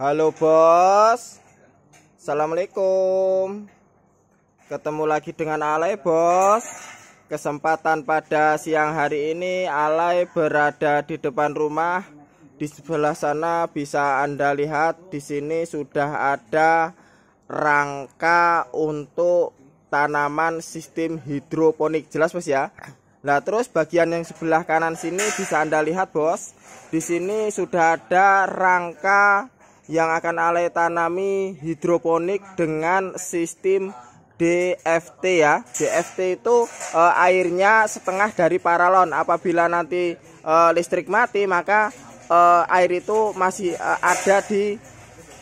Halo bos Assalamualaikum Ketemu lagi dengan Alay bos Kesempatan pada siang hari ini Alay berada di depan rumah Di sebelah sana bisa anda lihat Di sini sudah ada rangka untuk tanaman sistem hidroponik Jelas bos ya Nah terus bagian yang sebelah kanan sini bisa anda lihat bos Di sini sudah ada rangka yang akan Ale tanami hidroponik dengan sistem DFT ya. DFT itu e, airnya setengah dari paralon. Apabila nanti e, listrik mati maka e, air itu masih e, ada di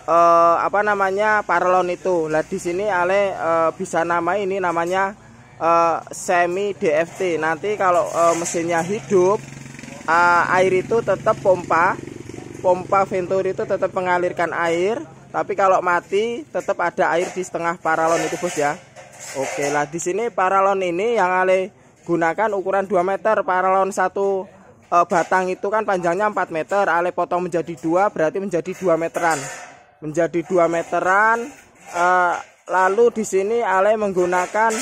e, apa namanya paralon itu. Lah di sini Ale e, bisa nama ini namanya e, semi DFT. Nanti kalau e, mesinnya hidup e, air itu tetap pompa pompa Venturi itu tetap mengalirkan air, tapi kalau mati tetap ada air di setengah paralon itu bos ya. Oke lah di sini paralon ini yang ale gunakan ukuran 2 meter paralon satu e, batang itu kan panjangnya 4 meter ale potong menjadi dua berarti menjadi 2 meteran menjadi 2 meteran e, lalu di sini ale menggunakan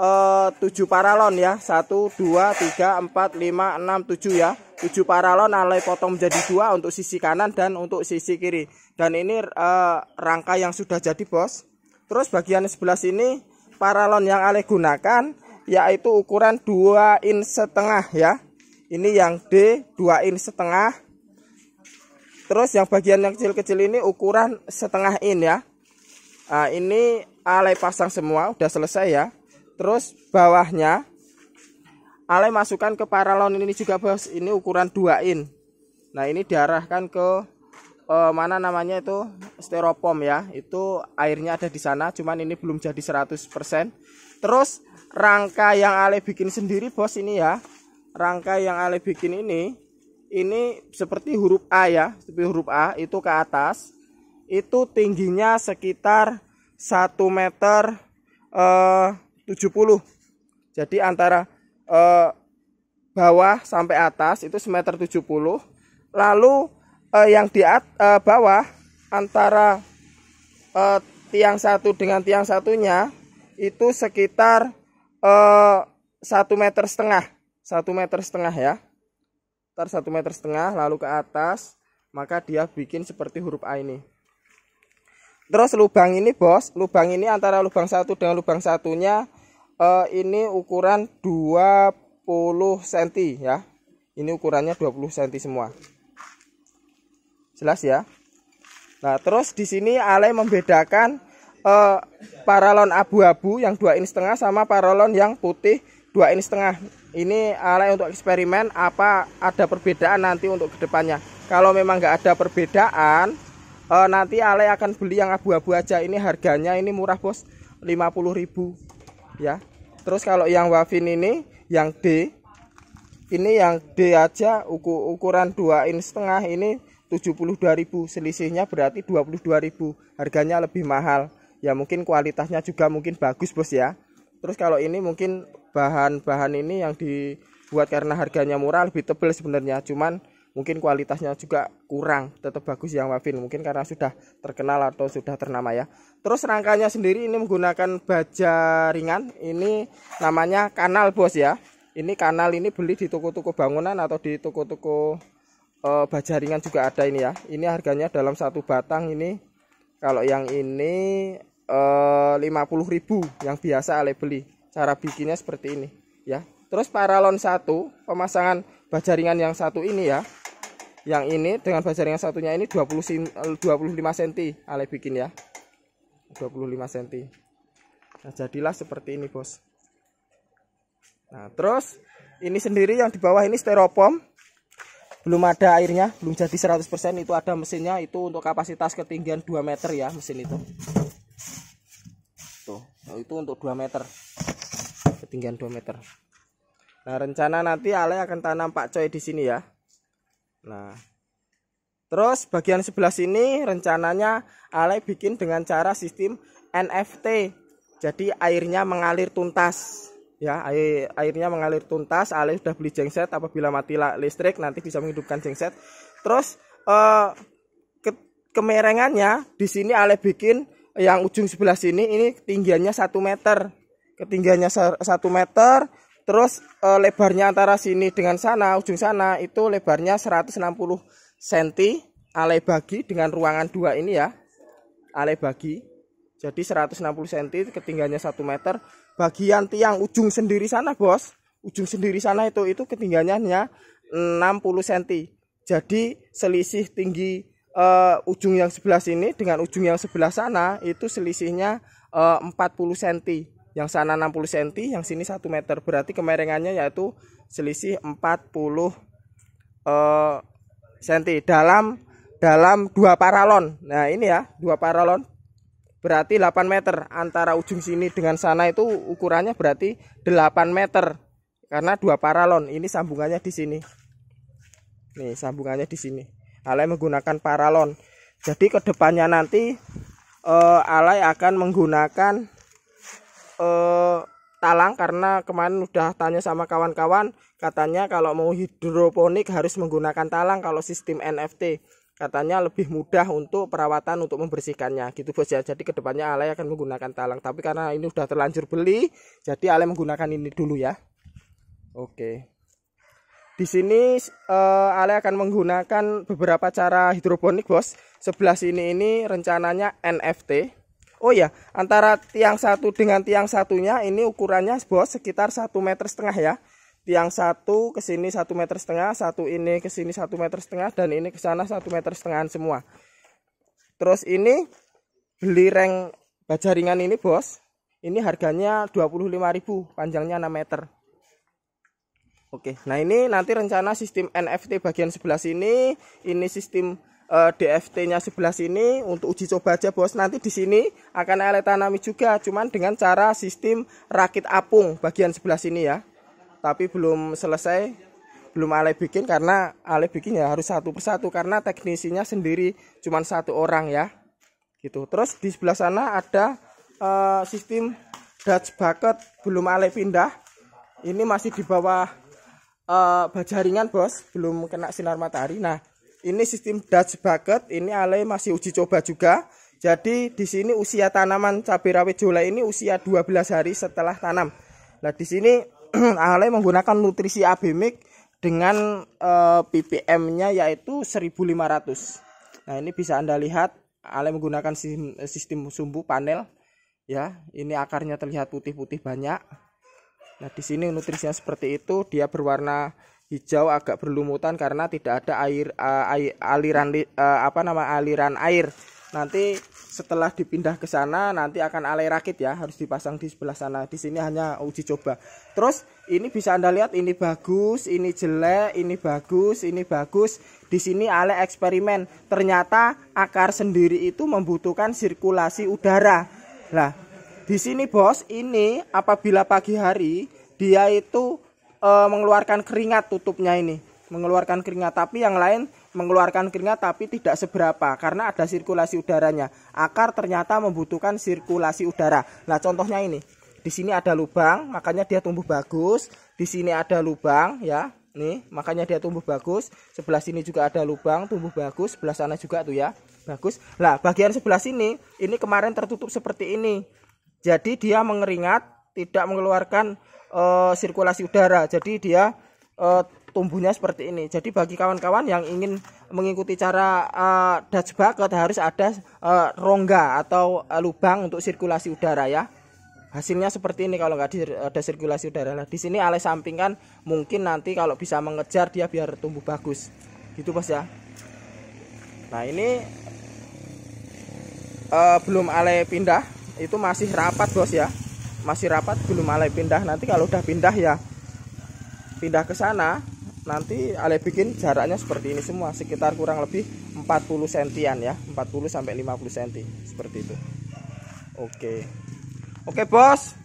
e, eh, 7 paralon ya 1 2 3 4 5 6 7 ya 7 paralon alai potong menjadi dua untuk sisi kanan dan untuk sisi kiri. Dan ini eh, rangka yang sudah jadi, Bos. Terus bagian sebelah sini paralon yang alai gunakan yaitu ukuran 2 in setengah ya. Ini yang D 2 in setengah. Terus yang bagian yang kecil-kecil ini ukuran setengah in ya. Nah, ini alai pasang semua udah selesai ya. Terus bawahnya Ale masukkan ke paralon ini juga bos ini ukuran 2 in nah ini diarahkan ke eh, mana namanya itu styrofoam ya itu airnya ada di sana cuman ini belum jadi 100% terus rangka yang Ale bikin sendiri bos ini ya rangka yang Ale bikin ini ini seperti huruf A ya, seperti huruf A itu ke atas. Itu tingginya sekitar 1 meter eh, 70. Jadi antara eh, bawah sampai atas itu semeter 70 lalu eh, yang di at, eh, bawah antara eh, tiang satu dengan tiang satunya itu sekitar eh, satu 1 meter setengah 1 meter setengah ya sekitar 1 meter setengah lalu ke atas maka dia bikin seperti huruf A ini terus lubang ini bos lubang ini antara lubang satu dengan lubang satunya eh, ini ukuran 20 cm ya. Ini ukurannya 20 cm semua. Jelas ya? Nah, terus di sini Ale membedakan eh, paralon abu-abu yang dua ini setengah sama paralon yang putih dua ini setengah. Ini Ale untuk eksperimen apa ada perbedaan nanti untuk kedepannya. Kalau memang nggak ada perbedaan, eh, nanti Ale akan beli yang abu-abu aja. Ini harganya ini murah bos, 50 ribu ya terus kalau yang wafin ini yang D ini yang D aja ukuran 2 in setengah ini 72.000 selisihnya berarti 22.000 harganya lebih mahal ya mungkin kualitasnya juga mungkin bagus bos ya terus kalau ini mungkin bahan-bahan ini yang dibuat karena harganya murah lebih tebel sebenarnya cuman mungkin kualitasnya juga kurang tetap bagus yang wavin mungkin karena sudah terkenal atau sudah ternama ya terus rangkanya sendiri ini menggunakan baja ringan ini namanya kanal bos ya ini kanal ini beli di toko-toko bangunan atau di toko-toko e, baja ringan juga ada ini ya ini harganya dalam satu batang ini kalau yang ini e, ribu yang biasa ale beli cara bikinnya seperti ini ya terus paralon satu pemasangan baja ringan yang satu ini ya yang ini dengan bajar yang satunya ini 20 25 cm Ale bikin ya 25 cm nah, jadilah seperti ini bos nah terus ini sendiri yang di bawah ini styrofoam belum ada airnya belum jadi 100% itu ada mesinnya itu untuk kapasitas ketinggian 2 meter ya mesin itu tuh nah, itu untuk 2 meter ketinggian 2 meter nah rencana nanti Ale akan tanam Pak Coy di sini ya Nah, terus bagian sebelah sini rencananya Ale bikin dengan cara sistem NFT. Jadi airnya mengalir tuntas ya air airnya mengalir tuntas Ale sudah beli jengset apabila mati listrik nanti bisa menghidupkan jengset terus eh, ke, kemerengannya di sini Ale bikin yang ujung sebelah sini ini ketinggiannya satu meter ketinggiannya 1 meter Terus e, lebarnya antara sini dengan sana, ujung sana itu lebarnya 160 cm alai bagi dengan ruangan dua ini ya. Alai bagi. Jadi 160 cm ketinggiannya 1 meter. Bagian tiang ujung sendiri sana, Bos. Ujung sendiri sana itu itu ketinggiannya 60 cm. Jadi selisih tinggi uh, ujung yang sebelah sini dengan ujung yang sebelah sana itu selisihnya uh, 40 cm yang sana 60 cm, yang sini 1 meter. Berarti kemiringannya yaitu selisih 40 cm eh, dalam dalam dua paralon. Nah, ini ya, dua paralon. Berarti 8 meter antara ujung sini dengan sana itu ukurannya berarti 8 meter. Karena dua paralon, ini sambungannya di sini. Nih, sambungannya di sini. Alai menggunakan paralon. Jadi kedepannya nanti uh, alay akan menggunakan eh, talang karena kemarin udah tanya sama kawan-kawan katanya kalau mau hidroponik harus menggunakan talang kalau sistem NFT katanya lebih mudah untuk perawatan untuk membersihkannya gitu bos ya jadi kedepannya Ale akan menggunakan talang tapi karena ini udah terlanjur beli jadi Ale menggunakan ini dulu ya oke di sini uh, eh, Ale akan menggunakan beberapa cara hidroponik bos sebelah sini ini rencananya NFT Oh ya, antara tiang satu dengan tiang satunya ini ukurannya bos sekitar satu meter setengah ya. Tiang satu ke sini satu meter setengah, satu ini ke sini satu meter setengah, dan ini ke sana satu meter setengah semua. Terus ini beli reng baja ringan ini bos, ini harganya 25.000, panjangnya 6 meter. Oke, nah ini nanti rencana sistem NFT bagian sebelah sini, ini sistem uh, eh, DFT-nya sebelah sini untuk uji coba aja bos. Nanti di sini akan Ale tanami juga, cuman dengan cara sistem rakit apung bagian sebelah sini ya. Tapi belum selesai, belum Ale bikin karena Ale bikin ya harus satu persatu karena teknisinya sendiri cuman satu orang ya. Gitu. Terus di sebelah sana ada uh, sistem Dutch bucket belum Ale pindah. Ini masih di bawah uh, eh, bajaringan bos, belum kena sinar matahari. Nah ini sistem Dutch bucket, ini Ale masih uji coba juga. Jadi di sini usia tanaman cabai rawit jola ini usia 12 hari setelah tanam. Nah, di sini Ale menggunakan nutrisi abimik dengan e, eh, ppm-nya yaitu 1500. Nah, ini bisa Anda lihat Ale menggunakan sistem, eh, sistem sumbu panel ya. Ini akarnya terlihat putih-putih banyak. Nah, di sini nutrisinya seperti itu, dia berwarna hijau agak berlumutan karena tidak ada air, uh, air aliran uh, apa nama aliran air. Nanti setelah dipindah ke sana nanti akan alai rakit ya harus dipasang di sebelah sana. Di sini hanya uji coba. Terus ini bisa Anda lihat ini bagus, ini jelek, ini bagus, ini bagus. Di sini alai eksperimen. Ternyata akar sendiri itu membutuhkan sirkulasi udara. Lah, di sini bos ini apabila pagi hari dia itu e, mengeluarkan keringat tutupnya ini mengeluarkan keringat tapi yang lain mengeluarkan keringat tapi tidak seberapa karena ada sirkulasi udaranya akar ternyata membutuhkan sirkulasi udara nah contohnya ini di sini ada lubang makanya dia tumbuh bagus di sini ada lubang ya nih makanya dia tumbuh bagus sebelah sini juga ada lubang tumbuh bagus sebelah sana juga tuh ya bagus lah bagian sebelah sini ini kemarin tertutup seperti ini jadi dia mengeringat tidak mengeluarkan uh, sirkulasi udara. Jadi dia uh, tumbuhnya seperti ini. Jadi bagi kawan-kawan yang ingin mengikuti cara uh, Dutch bucket harus ada uh, rongga atau uh, lubang untuk sirkulasi udara ya. Hasilnya seperti ini kalau nggak ada sirkulasi udara. Nah, di sini alih samping kan mungkin nanti kalau bisa mengejar dia biar tumbuh bagus. Gitu Bos ya. Nah, ini uh, belum alih pindah, itu masih rapat Bos ya masih rapat belum alai pindah nanti kalau udah pindah ya pindah ke sana nanti Ale bikin jaraknya seperti ini semua sekitar kurang lebih 40 sentian ya 40 sampai 50 senti seperti itu oke oke bos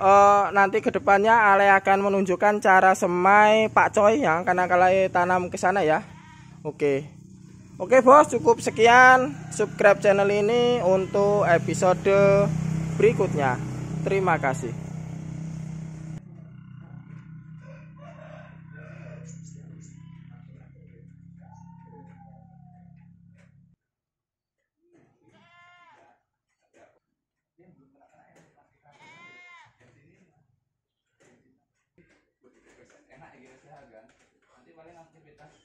e, nanti kedepannya Ale akan menunjukkan cara semai Pak Coy yang akan alai tanam ke sana ya oke oke bos cukup sekian subscribe channel ini untuk episode berikutnya Terima kasih. Enak ya, kan? Nanti paling aktivitas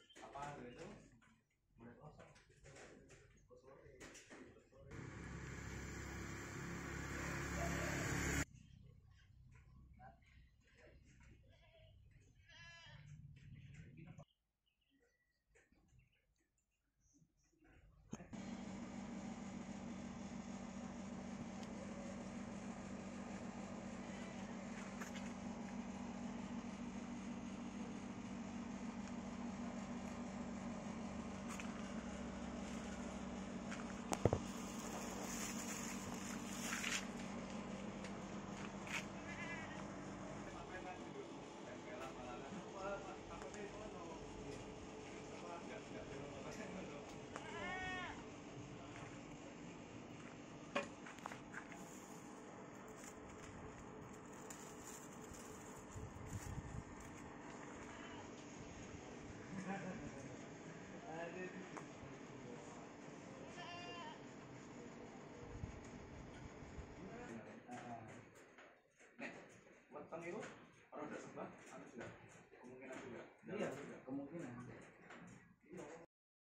amigos.